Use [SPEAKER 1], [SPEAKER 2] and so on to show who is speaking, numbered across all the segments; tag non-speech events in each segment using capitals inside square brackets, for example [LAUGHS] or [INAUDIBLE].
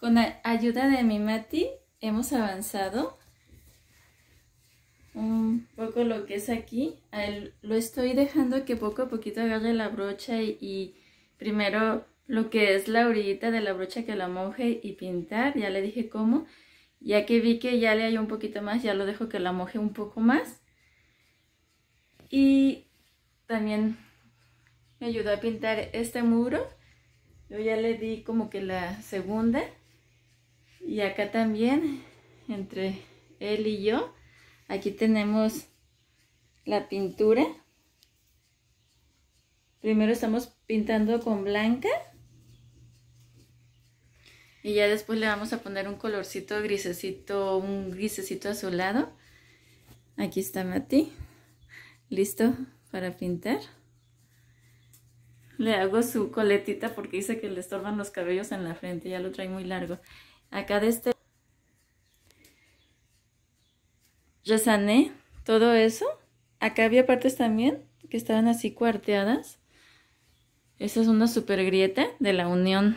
[SPEAKER 1] Con la ayuda de mi Mati hemos avanzado un poco lo que es aquí. lo estoy dejando que poco a poquito agarre la brocha y, y primero lo que es la orillita de la brocha que la moje y pintar. Ya le dije cómo. Ya que vi que ya le hay un poquito más, ya lo dejo que la moje un poco más. Y también me ayudó a pintar este muro. Yo ya le di como que la segunda. Y acá también, entre él y yo, aquí tenemos la pintura. Primero estamos pintando con blanca. Y ya después le vamos a poner un colorcito grisecito, un grisecito azulado. Aquí está Mati, listo para pintar. Le hago su coletita porque dice que le estorban los cabellos en la frente, ya lo trae muy largo acá de este ya sané todo eso. Acá había partes también que estaban así cuarteadas. Esa es una super grieta de la unión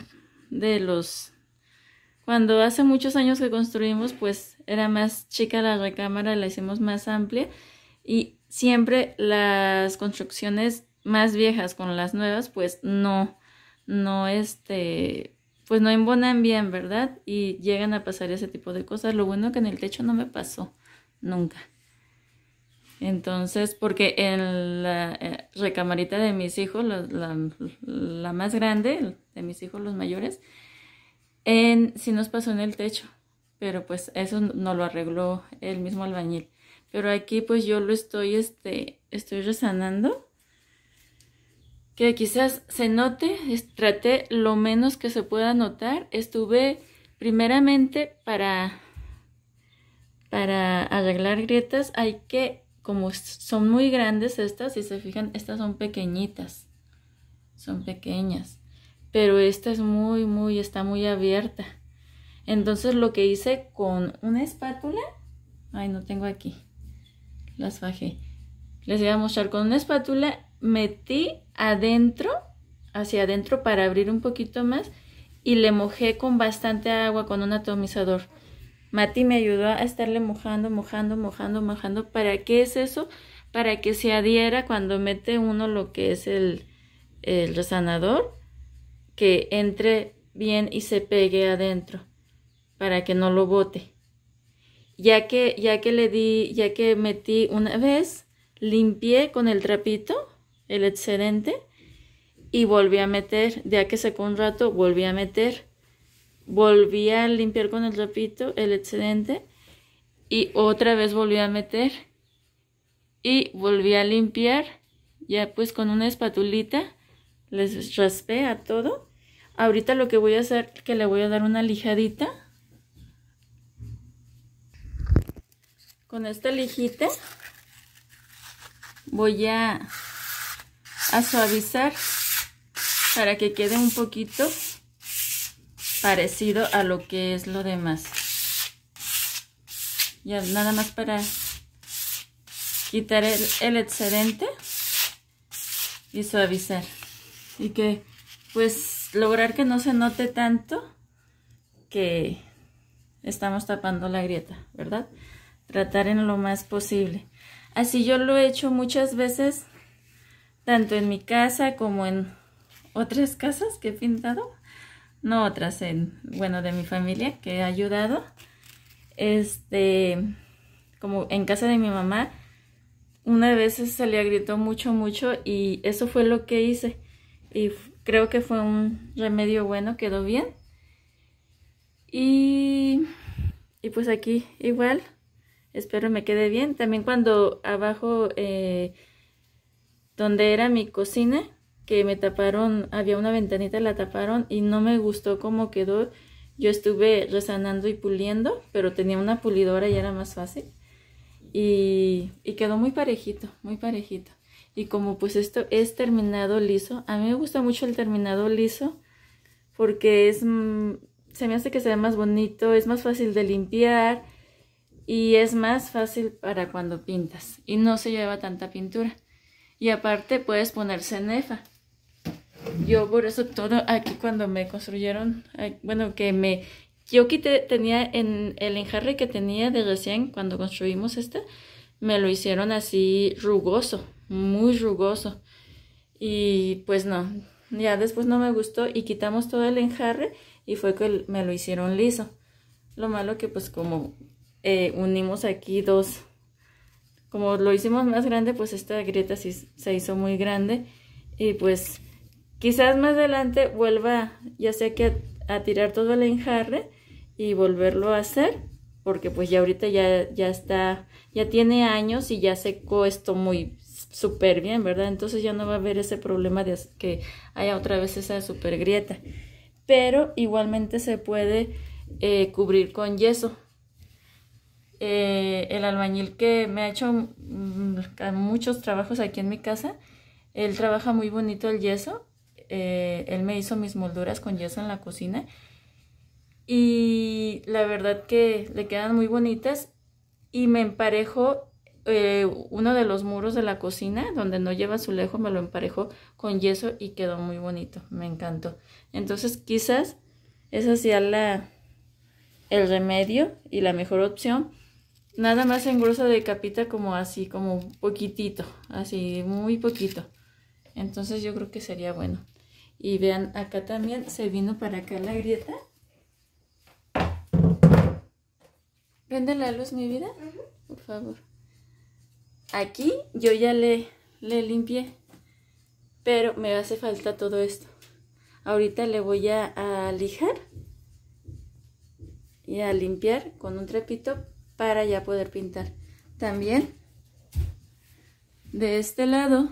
[SPEAKER 1] de los... Cuando hace muchos años que construimos, pues era más chica la recámara, la hicimos más amplia. Y siempre las construcciones más viejas con las nuevas, pues no, no este, pues no embonan bien, ¿verdad? Y llegan a pasar ese tipo de cosas. Lo bueno que en el techo no me pasó nunca. Entonces, porque en la eh, recamarita de mis hijos, la, más grande, de mis hijos los mayores, en, sí nos pasó en el techo, pero pues eso no lo arregló el mismo albañil. Pero aquí pues yo lo estoy, este, estoy resanando que quizás se note, traté lo menos que se pueda notar. Estuve primeramente para, para arreglar grietas, hay que, como son muy grandes estas, si se fijan, estas son pequeñitas, son pequeñas, pero esta es muy, muy, está muy abierta. Entonces lo que hice con una espátula, ay no tengo aquí, las bajé. les voy a mostrar con una espátula metí adentro, hacia adentro para abrir un poquito más y le mojé con bastante agua con un atomizador. Mati me ayudó a estarle mojando, mojando, mojando, mojando. ¿Para qué es eso? Para que se adhiera cuando mete uno lo que es el, el resanador, que entre bien y se pegue adentro, para que no lo bote. Ya que, ya que le di, ya que metí una vez, limpié con el trapito el excedente y volví a meter, ya que secó un rato, volví a meter, volví a limpiar con el trapito el excedente y otra vez volví a meter y volví a limpiar, ya pues con una espatulita les raspé a todo. Ahorita lo que voy a hacer que le voy a dar una lijadita. Con esta lijita voy a a suavizar para que quede un poquito parecido a lo que es lo demás. Ya nada más para quitar el, el excedente y suavizar. Y que pues lograr que no se note tanto que estamos tapando la grieta, ¿verdad? Tratar en lo más posible. Así yo lo he hecho muchas veces tanto en mi casa como en otras casas que he pintado, no otras, en, bueno, de mi familia que he ayudado. Este, como en casa de mi mamá, una vez se le gritó mucho, mucho y eso fue lo que hice. Y creo que fue un remedio bueno, quedó bien. Y, y pues aquí igual, espero me quede bien. También cuando abajo... Eh, donde era mi cocina, que me taparon, había una ventanita, la taparon y no me gustó cómo quedó. Yo estuve resanando y puliendo, pero tenía una pulidora y era más fácil. Y, quedó muy parejito, muy parejito. Y como pues esto es terminado liso, a mí me gusta mucho el terminado liso porque es, mm, se me hace que se ve más bonito, es más fácil de limpiar y es más fácil para cuando pintas y no se lleva tanta pintura. Y aparte puedes poner cenefa. Yo por eso todo aquí cuando me construyeron, bueno, que me... Yo quité, tenía en el enjarre que tenía de recién cuando construimos este, me lo hicieron así rugoso, muy rugoso. Y pues no, ya después no me gustó y quitamos todo el enjarre y fue que me lo hicieron liso. Lo malo que pues como eh, unimos aquí dos, como lo hicimos más grande, pues esta grieta sí se hizo muy grande y pues quizás más adelante vuelva ya sea que a, tirar todo el enjarre y volverlo a hacer porque pues ya ahorita ya, ya está, ya tiene años y ya secó esto muy súper bien, ¿verdad? Entonces ya no va a haber ese problema de que haya otra vez esa super grieta. Pero igualmente se puede eh, cubrir con yeso. Eh, el albañil que me ha hecho mm, muchos trabajos aquí en mi casa, él trabaja muy bonito el yeso, eh, él me hizo mis molduras con yeso en la cocina y la verdad que le quedan muy bonitas y me emparejó eh, uno de los muros de la cocina donde no lleva su lejos. me lo emparejó con yeso y quedó muy bonito me encantó entonces quizás esa sea la el remedio y la mejor opción Nada más engruesa de capita como así, como poquitito, así, muy poquito. Entonces yo creo que sería bueno. Y vean, acá también se vino para acá la grieta. Prende la luz, mi vida, por favor. Aquí yo ya le, le limpié, pero me hace falta todo esto. Ahorita le voy a, lijar y a limpiar con un trapito para ya poder pintar. También de este lado,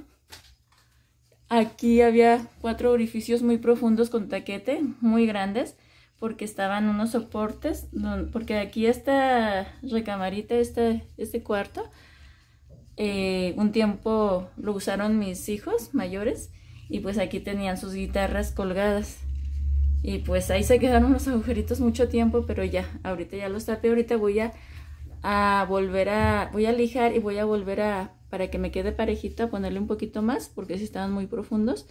[SPEAKER 1] aquí había cuatro orificios muy profundos con taquete, muy grandes, porque estaban unos soportes, porque aquí esta recamarita, este, este cuarto, eh, un tiempo lo usaron mis hijos mayores y pues aquí tenían sus guitarras colgadas. Y pues ahí se quedaron los agujeritos mucho tiempo, pero ya, ahorita ya los tapé, ahorita voy a a volver a, voy a lijar y voy a volver a, para que me quede parejito, a ponerle un poquito más, porque si estaban muy profundos,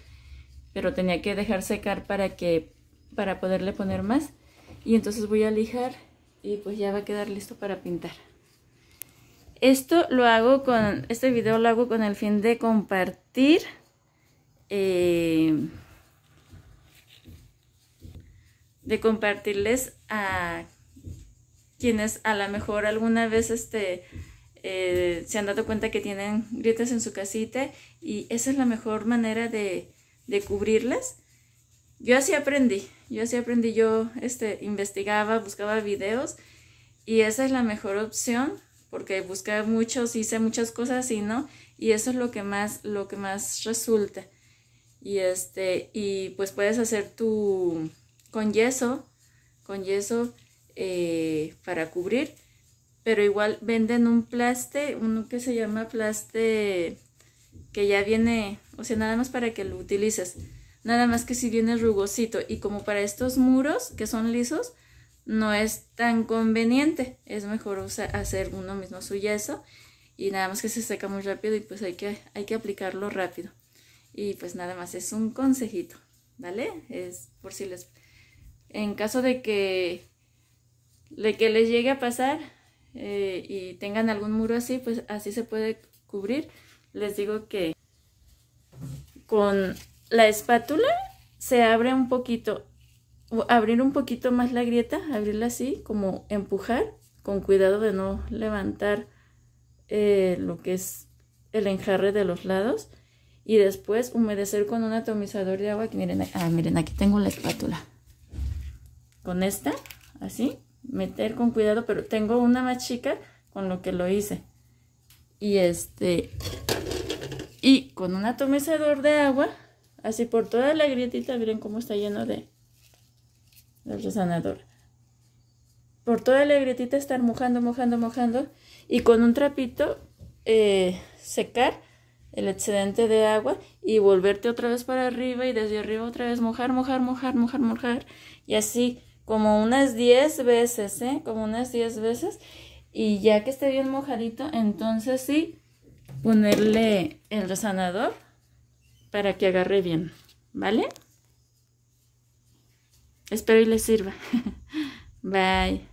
[SPEAKER 1] pero tenía que dejar secar para que, para poderle poner más. Y entonces voy a lijar y pues ya va a quedar listo para pintar. Esto lo hago con, este video lo hago con el fin de compartir eh, de compartirles a quienes a lo mejor alguna vez este, eh, se han dado cuenta que tienen grietas en su casita y esa es la mejor manera de, de cubrirlas. Yo así aprendí, yo así aprendí, yo este, investigaba, buscaba videos y esa es la mejor opción porque busqué muchos, hice muchas cosas y no, y eso es lo que más, lo que más resulta. Y este, y pues puedes hacer tu con yeso, con yeso, eh, para cubrir, pero igual venden un plaste, uno que se llama plaste que ya viene, o sea, nada más para que lo utilices. Nada más que si viene rugosito y como para estos muros que son lisos, no es tan conveniente. Es mejor hacer uno mismo su yeso y nada más que se seca muy rápido y pues hay que, hay que aplicarlo rápido. Y pues nada más es un consejito, ¿vale? Es por si les... En caso de que de que les llegue a pasar eh, y tengan algún muro así, pues así se puede cubrir. Les digo que con la espátula se abre un poquito, abrir un poquito más la grieta, abrirla así, como empujar, con cuidado de no levantar eh, lo que es el enjarre de los lados. Y después humedecer con un atomizador de agua. Que miren, ah, miren, aquí tengo la espátula. Con esta, así, meter con cuidado, pero tengo una más chica con lo que lo hice. Y este, y con un atomizador de agua, así por toda la grietita, miren cómo está lleno de, el resanador. Por toda la grietita estar mojando, mojando, mojando. Y con un trapito eh, secar el excedente de agua y volverte otra vez para arriba y desde arriba otra vez mojar, mojar, mojar, mojar, mojar. Y así como unas 10 veces, ¿eh? Como unas 10 veces. Y ya que esté bien mojadito, entonces sí, ponerle el resanador para que agarre bien, ¿vale? Espero y les sirva. [LAUGHS] Bye.